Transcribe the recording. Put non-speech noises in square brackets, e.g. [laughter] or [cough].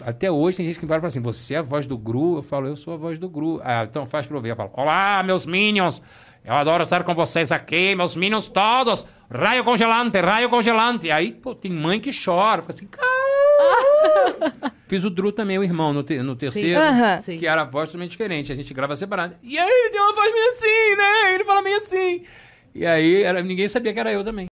Até hoje tem gente que me para e fala assim: você é a voz do Gru? Eu falo, eu sou a voz do Gru. Ah, então faz pra eu ver. Eu falo: Olá, meus Minions! Eu adoro estar com vocês aqui, meus Minions todos! Raio congelante, raio congelante! E aí, pô, tem mãe que chora, fica assim, [laughs] Fiz o Dru também, o irmão, no, te, no terceiro, Sim. que era a voz totalmente diferente, a gente grava separado. E aí ele tem uma voz meio assim, né? Ele fala meio assim. E aí era, ninguém sabia que era eu também.